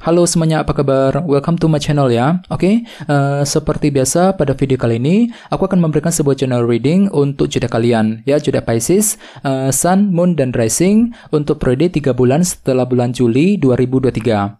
Halo semuanya, apa kabar? Welcome to my channel ya. Oke, okay? uh, eh, seperti biasa pada video kali ini, aku akan memberikan sebuah channel reading untuk jeda kalian, ya jeda Pisces, uh, Sun, Moon, dan Rising untuk periode 3 bulan setelah bulan Juli 2023.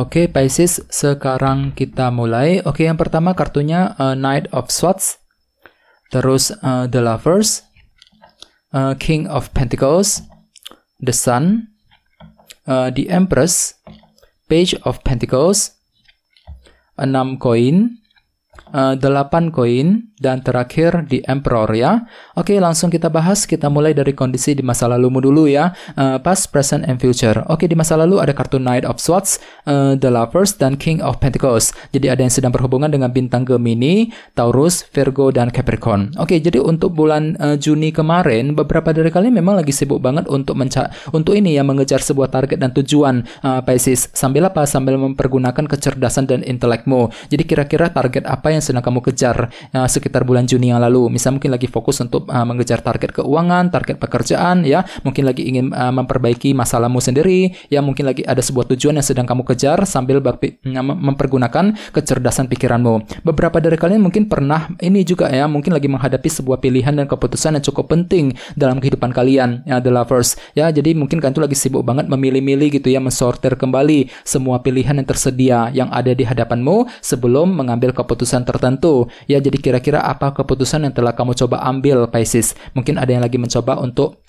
Oke, okay, Pisces, sekarang kita mulai. Oke, okay, yang pertama kartunya uh, Knight of Swords, terus uh, The Lovers, uh, King of Pentacles, The Sun, uh, The Empress, Page of Pentacles, enam koin, uh, eh, 8 koin dan terakhir di emperor ya. Oke, langsung kita bahas. Kita mulai dari kondisi di masa lalumu dulu ya. Uh, past, present, and future. Oke, di masa lalu ada kartu Knight of Swords, uh, The Lovers, dan King of Pentacles. Jadi ada yang sedang berhubungan dengan bintang Gemini, Taurus, Virgo, dan Capricorn. Oke, jadi untuk bulan uh, Juni kemarin beberapa dari kalian memang lagi sibuk banget untuk menca untuk ini ya mengejar sebuah target dan tujuan uh, Pisces. Sambil apa? Sambil mempergunakan kecerdasan dan intelekmu. Jadi kira-kira target apa yang yang sedang kamu kejar uh, sekitar bulan Juni yang lalu. Misal mungkin lagi fokus untuk uh, mengejar target keuangan, target pekerjaan, ya mungkin lagi ingin uh, memperbaiki masalahmu sendiri, ya mungkin lagi ada sebuah tujuan yang sedang kamu kejar sambil mm, mempergunakan kecerdasan pikiranmu. Beberapa dari kalian mungkin pernah ini juga ya, mungkin lagi menghadapi sebuah pilihan dan keputusan yang cukup penting dalam kehidupan kalian, ya, the lovers. Ya, jadi mungkin kalian tuh lagi sibuk banget memilih-milih gitu ya, mensortir kembali semua pilihan yang tersedia yang ada di hadapanmu sebelum mengambil keputusan tertentu. Ya jadi kira-kira apa keputusan yang telah kamu coba ambil Pisces? Mungkin ada yang lagi mencoba untuk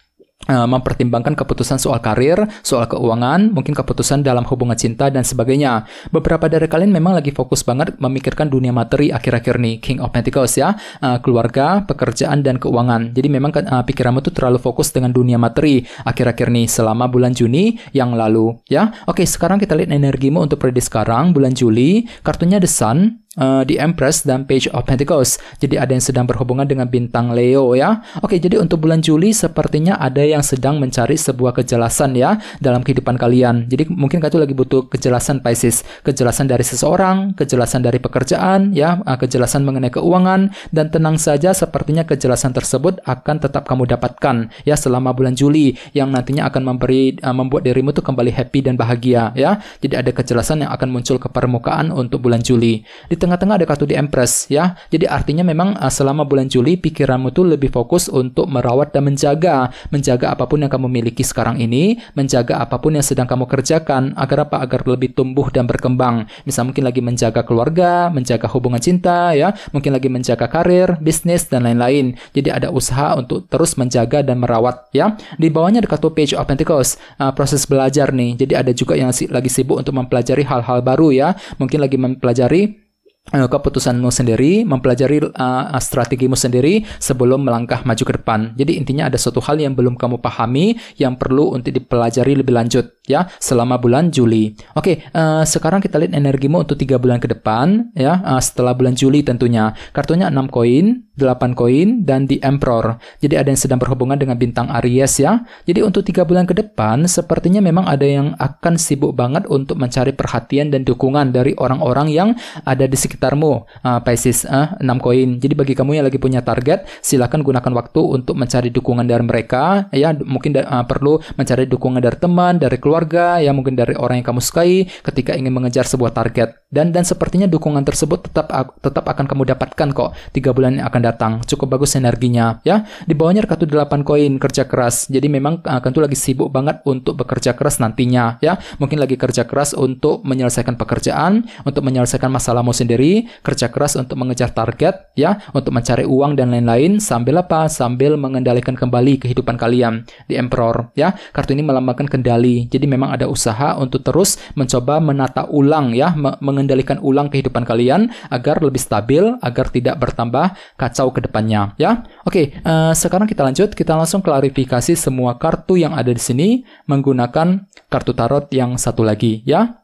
eh, mempertimbangkan keputusan soal karir, soal keuangan, mungkin keputusan dalam hubungan cinta dan sebagainya. Beberapa dari kalian memang lagi fokus banget memikirkan dunia materi akhir-akhir nih, King of Pentacles ya, eh, keluarga, pekerjaan dan keuangan. Jadi memang eh, pikiranmu tuh terlalu fokus dengan dunia materi akhir-akhir nih selama bulan Juni yang lalu ya. Oke, sekarang kita lihat energimu untuk prediksi sekarang bulan Juli. Kartunya The Sun, uh, di Empress dan Page of Pentacles. Jadi ada yang sedang berhubungan dengan bintang Leo ya. Oke, jadi untuk bulan Juli sepertinya ada yang sedang mencari sebuah kejelasan ya dalam kehidupan kalian. Jadi mungkin kalian lagi butuh kejelasan Pisces, kejelasan dari seseorang, kejelasan dari pekerjaan ya, eh, kejelasan mengenai keuangan dan tenang saja sepertinya kejelasan tersebut akan tetap kamu dapatkan ya selama bulan Juli yang nantinya akan memberi uh, membuat dirimu tuh kembali happy dan bahagia ya. Jadi ada kejelasan yang akan muncul ke permukaan untuk bulan Juli. Di tengah-tengah ada kartu di Empress ya. Jadi artinya memang eh, selama bulan Juli pikiranmu tuh lebih fokus untuk merawat dan menjaga, menjaga apapun yang kamu miliki sekarang ini, menjaga apapun yang sedang kamu kerjakan agar apa? Agar lebih tumbuh dan berkembang. Misal mungkin lagi menjaga keluarga, menjaga hubungan cinta ya, mungkin lagi menjaga karir, bisnis dan lain-lain. Jadi ada usaha untuk terus menjaga dan merawat ya. Di bawahnya ada kartu Page of Pentacles, uh, proses belajar nih. Jadi ada juga yang si lagi sibuk untuk mempelajari hal-hal baru ya, mungkin lagi mempelajari Eh, keputusanmu sendiri, mempelajari uh, strategimu sendiri sebelum melangkah maju ke depan. Jadi intinya ada suatu hal yang belum kamu pahami yang perlu untuk dipelajari lebih lanjut ya selama bulan Juli. Oke, okay, uh, eh, sekarang kita lihat energimu untuk tiga bulan ke depan ya uh, setelah bulan Juli tentunya. Kartunya 6 koin, 8 koin dan di Emperor. Jadi ada yang sedang berhubungan dengan bintang Aries ya. Jadi untuk tiga bulan ke depan sepertinya memang ada yang akan sibuk banget untuk mencari perhatian dan dukungan dari orang-orang yang ada di sekitarmu uh, Pisces uh, 6 koin. Jadi bagi kamu yang lagi punya target, silakan gunakan waktu untuk mencari dukungan dari mereka ya mungkin uh, perlu mencari dukungan dari teman, dari keluarga, ya mungkin dari orang yang kamu sukai ketika ingin mengejar sebuah target. Dan dan sepertinya dukungan tersebut tetap tetap akan kamu dapatkan kok tiga bulan yang akan datang. Cukup bagus energinya ya. Di bawahnya kartu 8 koin kerja keras. Jadi memang akan ah, tuh lagi sibuk banget untuk bekerja keras nantinya ya. Mungkin lagi kerja keras untuk menyelesaikan pekerjaan, untuk menyelesaikan masalahmu sendiri sendiri, kerja keras untuk mengejar target, ya, untuk mencari uang dan lain-lain, sambil apa? Sambil mengendalikan kembali kehidupan kalian di Emperor, ya. Kartu ini melambangkan kendali. Jadi memang ada usaha untuk terus mencoba menata ulang, ya, me mengendalikan ulang kehidupan kalian agar lebih stabil, agar tidak bertambah kacau ke depannya, ya. Oke, uh, sekarang kita lanjut, kita langsung klarifikasi semua kartu yang ada di sini menggunakan kartu tarot yang satu lagi, ya.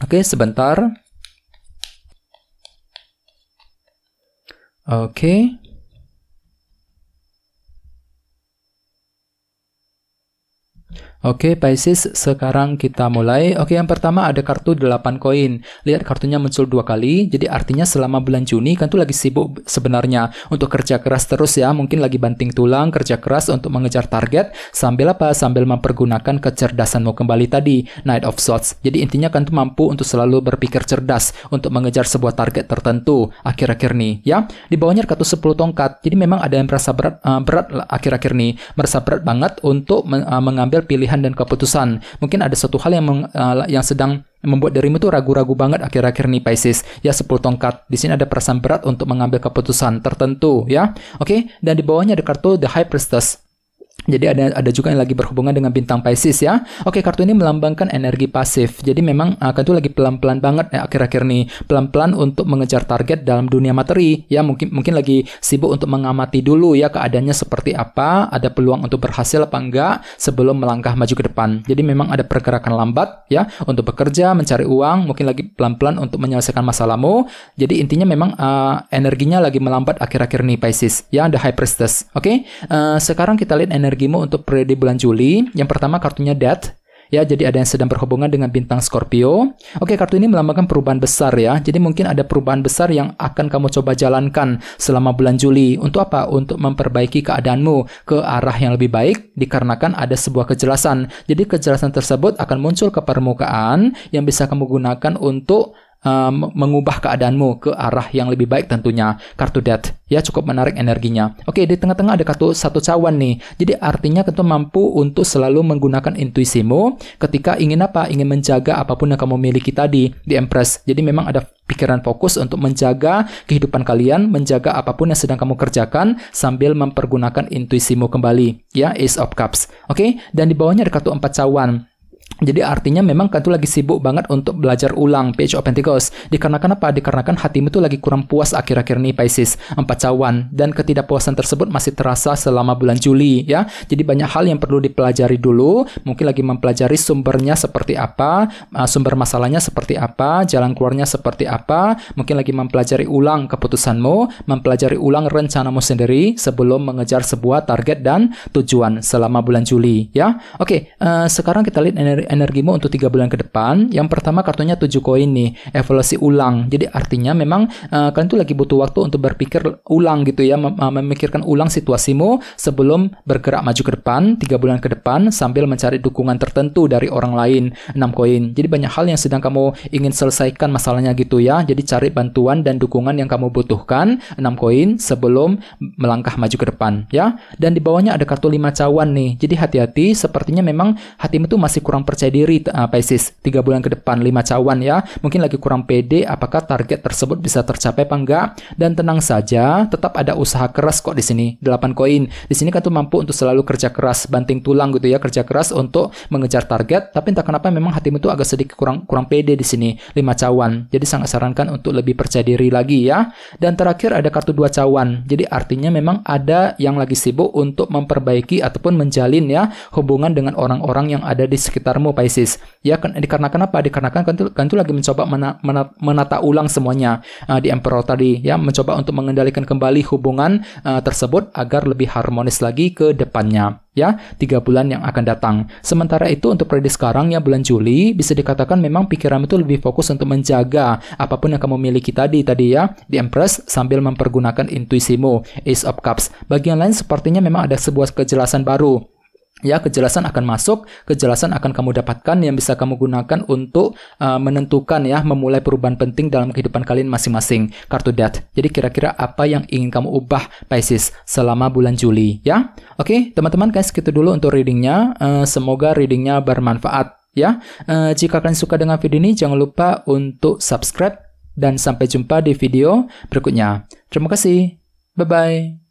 Oke, sebentar. okay Oke, okay, Pisces, sekarang kita mulai. Oke, okay, yang pertama ada kartu 8 koin. Lihat kartunya muncul dua kali, jadi artinya selama bulan Juni kan tuh lagi sibuk sebenarnya untuk kerja keras terus ya, mungkin lagi banting tulang, kerja keras untuk mengejar target, sambil apa? Sambil mempergunakan kecerdasanmu kembali tadi, Knight of Swords. Jadi intinya kan tuh mampu untuk selalu berpikir cerdas untuk mengejar sebuah target tertentu akhir-akhir nih, ya. Di bawahnya kartu 10 tongkat, jadi memang ada yang merasa berat, uh, berat akhir-akhir nih, merasa berat banget untuk men uh, mengambil pilihan pilihan dan keputusan. Mungkin ada satu hal yang meng, uh, yang sedang membuat dirimu tuh ragu-ragu banget akhir-akhir ini Pisces. Ya 10 tongkat. Di sini ada perasaan berat untuk mengambil keputusan tertentu ya. Oke, okay? dan di bawahnya ada kartu The High Priestess. Jadi ada ada juga yang lagi berhubungan dengan bintang Pisces ya. Oke, kartu ini melambangkan energi pasif. Jadi memang akan ah, kartu lagi pelan-pelan banget ya akhir-akhir nih. Pelan-pelan untuk mengejar target dalam dunia materi ya. Mungkin mungkin lagi sibuk untuk mengamati dulu ya keadaannya seperti apa, ada peluang untuk berhasil apa enggak sebelum melangkah maju ke depan. Jadi memang ada pergerakan lambat ya untuk bekerja, mencari uang, mungkin lagi pelan-pelan untuk menyelesaikan masalahmu. Jadi intinya memang uh, energinya lagi melambat akhir-akhir nih Pisces ya, ada high priestess. Oke. Uh, sekarang kita lihat energi energimu untuk periode bulan Juli. Yang pertama kartunya Death, ya jadi ada yang sedang berhubungan dengan bintang Scorpio. Oke, kartu ini melambangkan perubahan besar ya. Jadi mungkin ada perubahan besar yang akan kamu coba jalankan selama bulan Juli. Untuk apa? Untuk memperbaiki keadaanmu ke arah yang lebih baik dikarenakan ada sebuah kejelasan. Jadi kejelasan tersebut akan muncul ke permukaan yang bisa kamu gunakan untuk Eh, mengubah keadaanmu ke arah yang lebih baik tentunya. Kartu death ya cukup menarik energinya. Oke, di tengah-tengah ada kartu satu cawan nih. Jadi artinya tentu mampu untuk selalu menggunakan intuisimu ketika ingin apa? Ingin menjaga apapun yang kamu miliki tadi di Empress. Jadi memang ada pikiran fokus untuk menjaga kehidupan kalian, menjaga apapun yang sedang kamu kerjakan sambil mempergunakan intuisimu kembali, ya Ace of Cups. Oke, dan di bawahnya ada kartu empat cawan. Jadi artinya memang kan itu lagi sibuk banget untuk belajar ulang Page of Pentacles. Dikarenakan apa? Dikarenakan hatimu itu lagi kurang puas akhir-akhir ini Pisces, empat cawan dan ketidakpuasan tersebut masih terasa selama bulan Juli ya. Jadi banyak hal yang perlu dipelajari dulu, mungkin lagi mempelajari sumbernya seperti apa, uh, sumber masalahnya seperti apa, jalan keluarnya seperti apa, mungkin lagi mempelajari ulang keputusanmu, mempelajari ulang rencanamu sendiri sebelum mengejar sebuah target dan tujuan selama bulan Juli ya. Oke, uh, sekarang kita lihat energi energimu untuk tiga bulan ke depan. Yang pertama kartunya tujuh koin nih, evaluasi ulang. Jadi artinya memang uh, kalian tuh lagi butuh waktu untuk berpikir ulang gitu ya, mem eh, memikirkan ulang situasimu sebelum bergerak maju ke depan tiga bulan ke depan sambil mencari dukungan tertentu dari orang lain enam koin. Jadi banyak hal yang sedang kamu ingin selesaikan masalahnya gitu ya. Jadi cari bantuan dan dukungan yang kamu butuhkan enam koin sebelum melangkah maju ke depan ya. Dan di bawahnya ada kartu lima cawan nih. Jadi hati-hati sepertinya memang hatimu tuh masih kurang percaya diri uh, Pisces 3 bulan ke depan 5 cawan ya mungkin lagi kurang pede apakah target tersebut bisa tercapai apa enggak dan tenang saja tetap ada usaha keras kok di sini 8 koin di sini kan tuh mampu untuk selalu kerja keras banting tulang gitu ya kerja keras untuk mengejar target tapi entah kenapa memang hatimu tuh agak sedikit kurang kurang pede di sini 5 cawan jadi sangat sarankan untuk lebih percaya diri lagi ya dan terakhir ada kartu dua cawan jadi artinya memang ada yang lagi sibuk untuk memperbaiki ataupun menjalin ya hubungan dengan orang-orang yang ada di sekitar karmo Pisces Ya dikarenakan apa? Dikarenakan kan itu kan lagi mencoba mena, mena, menata ulang semuanya uh, di Emperor tadi ya mencoba untuk mengendalikan kembali hubungan uh, tersebut agar lebih harmonis lagi ke depannya ya tiga bulan yang akan datang. Sementara itu untuk prediksi sekarang ya bulan Juli bisa dikatakan memang pikiran itu lebih fokus untuk menjaga apapun yang kamu miliki tadi tadi ya di Empress sambil mempergunakan intuisimu Ace of Cups. Bagian lain sepertinya memang ada sebuah kejelasan baru Ya, kejelasan akan masuk, kejelasan akan kamu dapatkan yang bisa kamu gunakan untuk uh, menentukan ya, memulai perubahan penting dalam kehidupan kalian masing-masing. Kartu debt. Jadi kira-kira apa yang ingin kamu ubah Pisces selama bulan Juli ya? Oke, okay, teman-teman guys, gitu dulu untuk readingnya. Uh, semoga readingnya bermanfaat ya. Uh, jika kalian suka dengan video ini, jangan lupa untuk subscribe dan sampai jumpa di video berikutnya. Terima kasih. Bye bye.